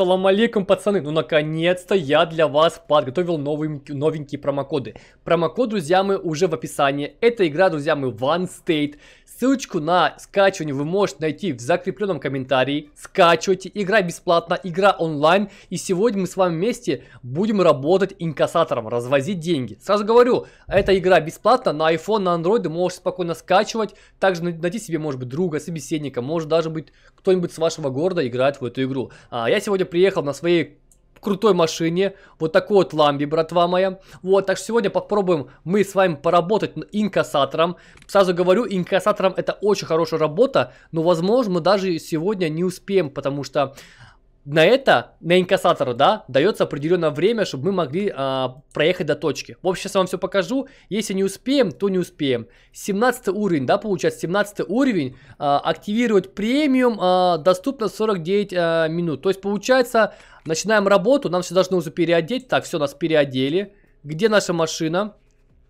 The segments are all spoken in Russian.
Салам алейкум, пацаны! Ну, наконец-то я для вас подготовил новые, новенькие промокоды. Промокод, друзья, мы уже в описании. Это игра, друзья, мы One State. Ссылочку на скачивание вы можете найти в закрепленном комментарии. Скачивайте, игра бесплатно, игра онлайн. И сегодня мы с вами вместе будем работать инкассатором, развозить деньги. Сразу говорю, эта игра бесплатна, на iPhone, на Android можешь спокойно скачивать. Также найти себе, может быть, друга, собеседника, может даже быть кто-нибудь с вашего города играет в эту игру. А, я сегодня приехал на своей крутой машине, вот такой вот ламби, братва моя. Вот, так что сегодня попробуем мы с вами поработать инкассатором. Сразу говорю, инкассатором это очень хорошая работа, но возможно мы даже сегодня не успеем, потому что на это, на инкассатору, да, дается определенное время, чтобы мы могли а, проехать до точки. В общем, сейчас я вам все покажу. Если не успеем, то не успеем. 17 уровень, да, получается, 17 уровень. А, активировать премиум а, доступно 49 а, минут. То есть, получается, начинаем работу. Нам все должны уже переодеть. Так, все, нас переодели. Где наша машина?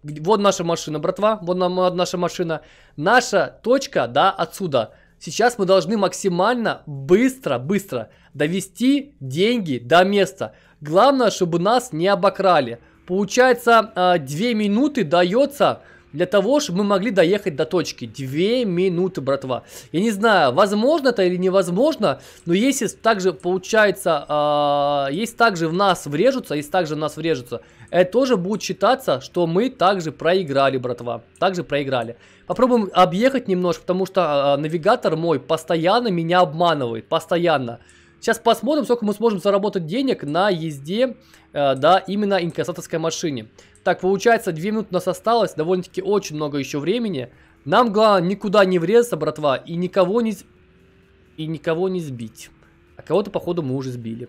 Вот наша машина, братва. Вот наша машина. Наша точка, да, отсюда Сейчас мы должны максимально быстро, быстро довести деньги до места. Главное, чтобы нас не обокрали. Получается, 2 а, минуты дается для того, чтобы мы могли доехать до точки. Две минуты, братва. Я не знаю, возможно это или невозможно, но если также получается, э, а, если также в нас врежутся, если также в нас врежутся, это тоже будет считаться, что мы также проиграли, братва. Также проиграли. Попробуем объехать немножко, потому что э, навигатор мой постоянно меня обманывает. Постоянно. Постоянно. Сейчас посмотрим, сколько мы сможем заработать денег на езде, э, да, именно инкассаторской машине. Так, получается, 2 минуты у нас осталось, довольно-таки очень много еще времени. Нам главное никуда не врезаться, братва, и никого не, и никого не сбить. А кого-то, походу, мы уже сбили.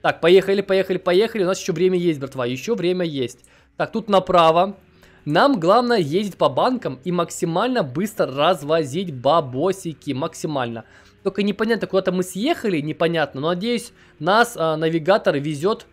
Так, поехали, поехали, поехали. У нас еще время есть, братва, еще время есть. Так, тут направо. Нам главное ездить по банкам и максимально быстро развозить бабосики. Максимально. Только непонятно, куда-то мы съехали, непонятно. Но надеюсь, нас а, навигатор везет,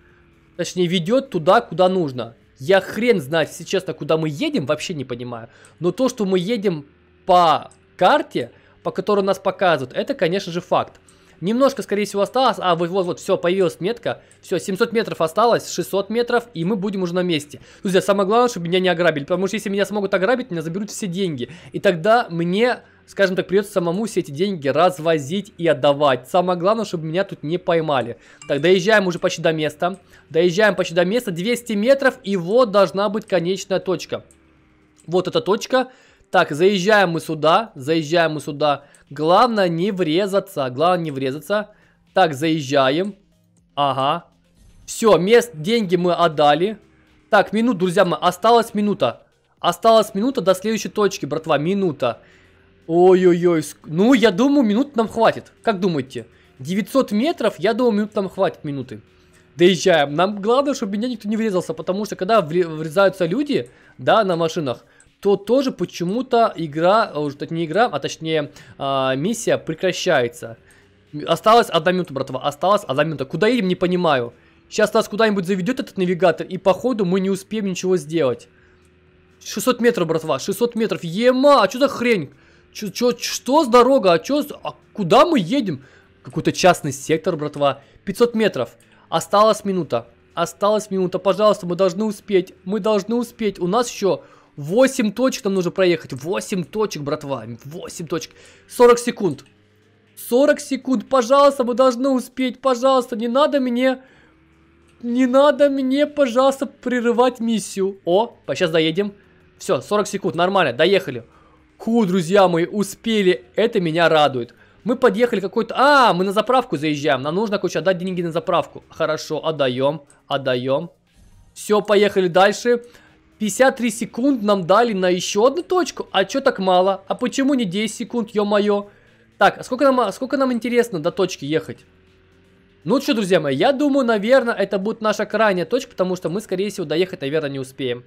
точнее ведет туда, куда нужно. Я хрен знает, если честно, куда мы едем, вообще не понимаю. Но то, что мы едем по карте, по которой нас показывают, это, конечно же, факт. Немножко, скорее всего, осталось. А, вот-вот-вот, все, появилась метка. Все, 700 метров осталось, 600 метров, и мы будем уже на месте. Друзья, самое главное, чтобы меня не ограбили, потому что если меня смогут ограбить, меня заберут все деньги. И тогда мне скажем так, придется самому все эти деньги развозить и отдавать. Самое главное, чтобы меня тут не поймали. Так, доезжаем уже почти до места. Доезжаем почти до места, 200 метров, и вот должна быть конечная точка. Вот эта точка. Так, заезжаем мы сюда, заезжаем мы сюда. Главное не врезаться, главное не врезаться. Так, заезжаем. Ага. Все, мест, деньги мы отдали. Так, минут, друзья мои, осталась минута. Осталась минута до следующей точки, братва, минута. Ой-ой-ой, ну я думаю, минут нам хватит. Как думаете? 900 метров, я думаю, минут нам хватит минуты. Доезжаем. Нам главное, чтобы меня никто не врезался, потому что когда врезаются люди, да, на машинах, то тоже почему-то игра, а уже не игра, а точнее а, миссия прекращается. Осталось одна минута, братва, осталась одна минута. Куда едем, не понимаю. Сейчас нас куда-нибудь заведет этот навигатор, и походу мы не успеем ничего сделать. 600 метров, братва, 600 метров. Ема, а что за хрень? Чё, чё, что с дорога? А чё, а куда мы едем? Какой-то частный сектор, братва. 500 метров. Осталась минута. Осталась минута. Пожалуйста, мы должны успеть. Мы должны успеть. У нас еще 8 точек нам нужно проехать. 8 точек, братва. 8 точек. 40 секунд. 40 секунд. Пожалуйста, мы должны успеть. Пожалуйста, не надо мне... Не надо мне, пожалуйста, прерывать миссию. О, сейчас доедем. Все, 40 секунд, нормально, доехали наверху, друзья мои, успели. Это меня радует. Мы подъехали какой-то... А, мы на заправку заезжаем. Нам нужно, короче, отдать деньги на заправку. Хорошо, отдаем, отдаем. Все, поехали дальше. 53 секунд нам дали на еще одну точку. А что так мало? А почему не 10 секунд, ё-моё? Так, а сколько нам, а сколько нам интересно до точки ехать? Ну что, друзья мои, я думаю, наверное, это будет наша крайняя точка, потому что мы, скорее всего, доехать, наверное, не успеем.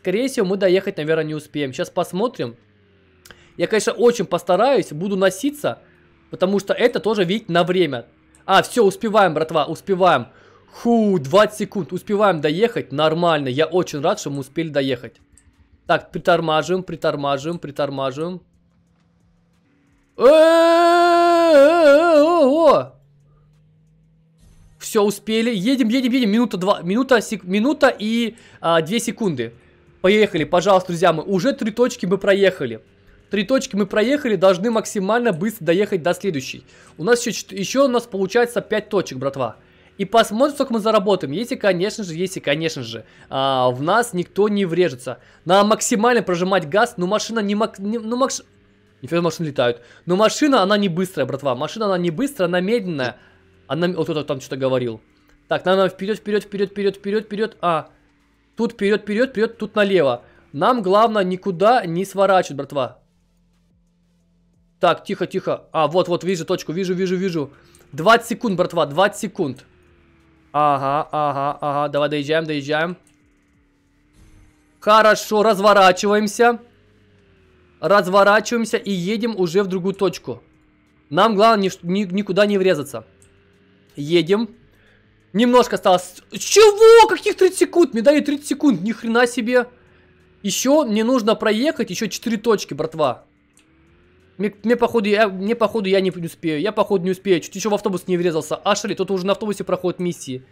Скорее всего, мы доехать, наверное, не успеем. Сейчас посмотрим. Я, конечно, очень постараюсь, буду носиться, потому что это тоже ведь на время. А, все, успеваем, братва, успеваем. Ху, 20 секунд, успеваем доехать, нормально. Я очень рад, что мы успели доехать. Так, притормаживаем, притормаживаем, притормаживаем. Все, успели. Едем, едем, едем. Минута, два, минута, сек, минута и а, две секунды. Поехали, пожалуйста, друзья мои, Уже три точки мы проехали. Три точки мы проехали, должны максимально быстро доехать до следующей. У нас еще, еще у нас получается 5 точек, братва. И посмотрим, сколько мы заработаем. Если, конечно же, если, конечно же, а, в нас никто не врежется. Надо максимально прожимать газ, но машина не... Мак, не ну, макш... Нифига машины летают. Но машина, она не быстрая, братва. Машина, она не быстрая, она медленная. Она... Вот кто-то там что-то говорил. Так, надо вперед, вперед, вперед, вперед, вперед, вперед. А, тут вперед, вперед, вперед, тут налево. Нам главное никуда не сворачивать, братва. Так, тихо, тихо. А, вот, вот, вижу точку, вижу, вижу, вижу. 20 секунд, братва, 20 секунд. Ага, ага, ага. Давай доезжаем, доезжаем. Хорошо, разворачиваемся. Разворачиваемся и едем уже в другую точку. Нам главное ни, ни, никуда не врезаться. Едем. Немножко осталось. Чего? Каких 30 секунд? Мне дали 30 секунд. Ни хрена себе. Еще мне нужно проехать еще 4 точки, братва. Мне, мне походу, я, мне, походу, я не успею. Я, походу, не успею. Чуть еще в автобус не врезался. А, Шри, тут уже на автобусе проходит миссии.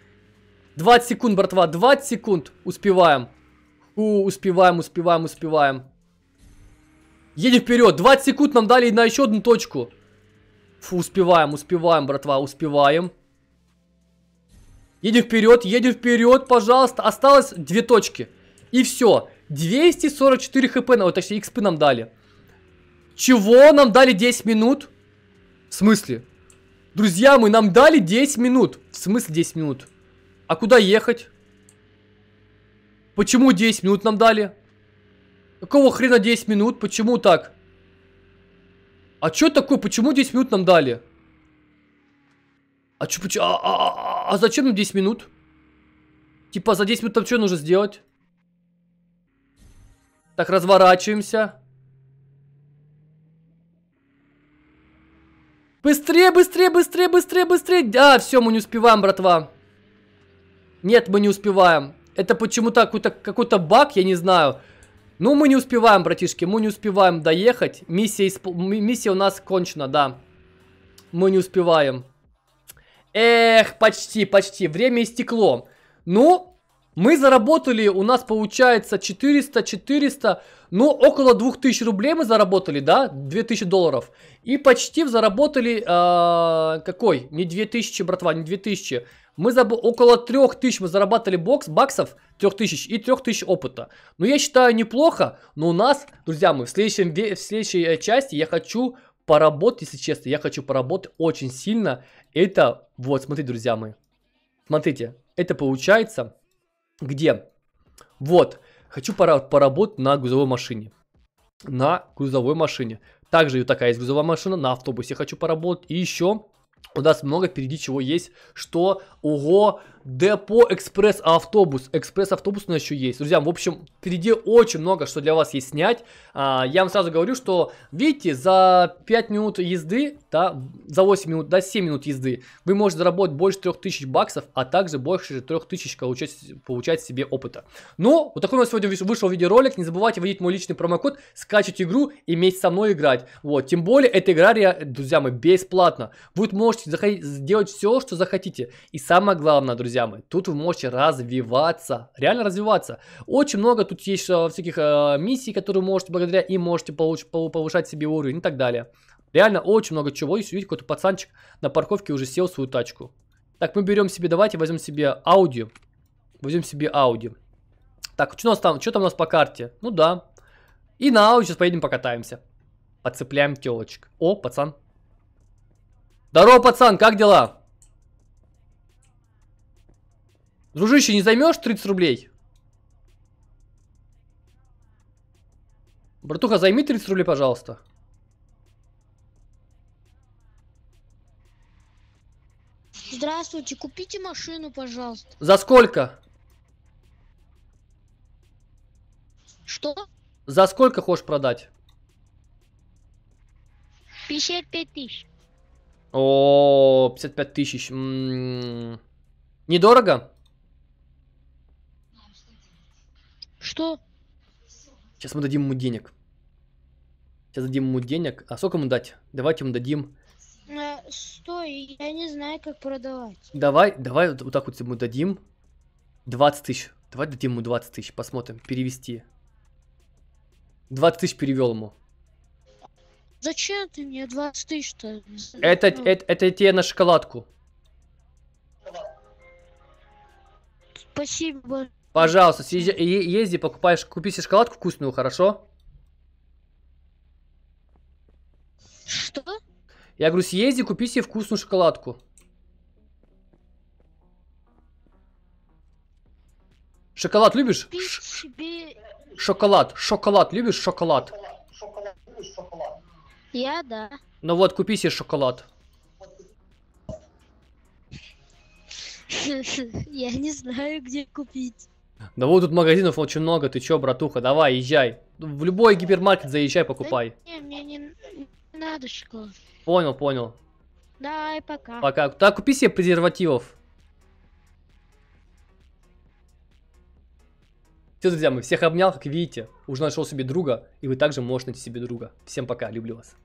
20 секунд, братва, 20 секунд. Успеваем. У, успеваем, успеваем, успеваем. Едем вперед. 20 секунд нам дали на еще одну точку. Фу, успеваем, успеваем, братва, успеваем. Едем вперед, едем вперед, пожалуйста. Осталось две точки. И все. 244 хп, ну, точнее, хп нам дали. Чего? Нам дали 10 минут? В смысле? Друзья, мы нам дали 10 минут. В смысле 10 минут? А куда ехать? Почему 10 минут нам дали? Какого хрена 10 минут? Почему так? А что такое? Почему 10 минут нам дали? А чё, А, а, а, а зачем нам 10 минут? Типа за 10 минут там что нужно сделать? Так, разворачиваемся. Быстрее, быстрее, быстрее, быстрее, быстрее. А, все, мы не успеваем, братва. Нет, мы не успеваем. Это почему-то какой-то какой, баг, я не знаю. Ну, мы не успеваем, братишки, мы не успеваем доехать. Миссия, исп... Миссия у нас кончена, да. Мы не успеваем. Эх, почти, почти. Время истекло. Ну, мы заработали, у нас получается 400, 400, ну около 2000 рублей мы заработали, да, 2000 долларов. И почти заработали, э, какой, не 2000, братва, не 2000. Мы заб... около 3000 мы зарабатывали бокс, баксов, 3000 и 3000 опыта. Ну я считаю неплохо, но у нас, друзья мои, в, следующем, в следующей э, части я хочу поработать, если честно, я хочу поработать очень сильно. Это, вот, смотрите, друзья мои, смотрите, это получается где? Вот, хочу поработать на грузовой машине. На грузовой машине. Также и такая есть грузовая машина, на автобусе хочу поработать. И еще у нас много впереди чего есть, что, уго Депо экспресс-автобус. Экспресс-автобус у нас еще есть. Друзья, в общем, впереди очень много, что для вас есть снять. А, я вам сразу говорю, что, видите, за 5 минут езды, да, за 8 минут, да, 7 минут езды, вы можете заработать больше 3000 баксов, а также больше 3000 получать, получать себе опыта. Ну, вот такой у нас сегодня вышел видеоролик. Не забывайте вводить мой личный промокод, скачивать игру и вместе со мной играть. Вот, тем более, эта игра, друзья мои, бесплатно. Вы можете заходить, сделать все, что захотите. И самое главное, друзья, друзья мои. Тут вы можете развиваться, реально развиваться. Очень много тут есть э, всяких э, миссий, которые можете благодаря им можете получ, повышать себе уровень и так далее. Реально очень много чего. Если видите, какой-то пацанчик на парковке уже сел свою тачку. Так, мы берем себе, давайте возьмем себе Audi. Возьмем себе Audi. Так, что, у нас там, что там у нас по карте? Ну да. И на Audi сейчас поедем покатаемся. Подцепляем телочек. О, пацан. Здорово, пацан, как дела? Дружище, не займешь 30 рублей? Братуха, займи 30 рублей, пожалуйста. Здравствуйте, купите машину, пожалуйста. За сколько? Что? За сколько хочешь продать? 55 тысяч. О, 55 тысяч. М м-м. -м -м. Недорого? Что? Сейчас мы дадим ему денег. Сейчас дадим ему денег. А сколько ему дать? Давайте ему дадим... А, стой, я не знаю, как продавать. Давай, давай вот, вот так вот ему дадим. 20 тысяч. Давай дадим ему 20 тысяч, посмотрим, перевести. 20 тысяч перевел ему. Зачем ты мне 20 тысяч-то? Это, это, это тебе на шоколадку. Спасибо. Пожалуйста, съезди, езди, покупаешь, купи себе шоколадку вкусную, хорошо? Что? Я говорю, съезди, купи себе вкусную шоколадку. Шоколад любишь? себе... Шоколад, шоколад любишь шоколад? Шоколад, любишь шоколад? Я да. Ну вот, купи себе шоколад. Я не знаю, где купить. Да вот тут магазинов очень много, ты чё, братуха, давай, езжай. В любой гипермаркет заезжай, покупай. Да, не, мне не надо школу. Понял, понял. Давай, пока. Пока. Так, купи себе презервативов. Все, друзья, мы всех обнял, как видите, уже нашел себе друга, и вы также можете найти себе друга. Всем пока, люблю вас.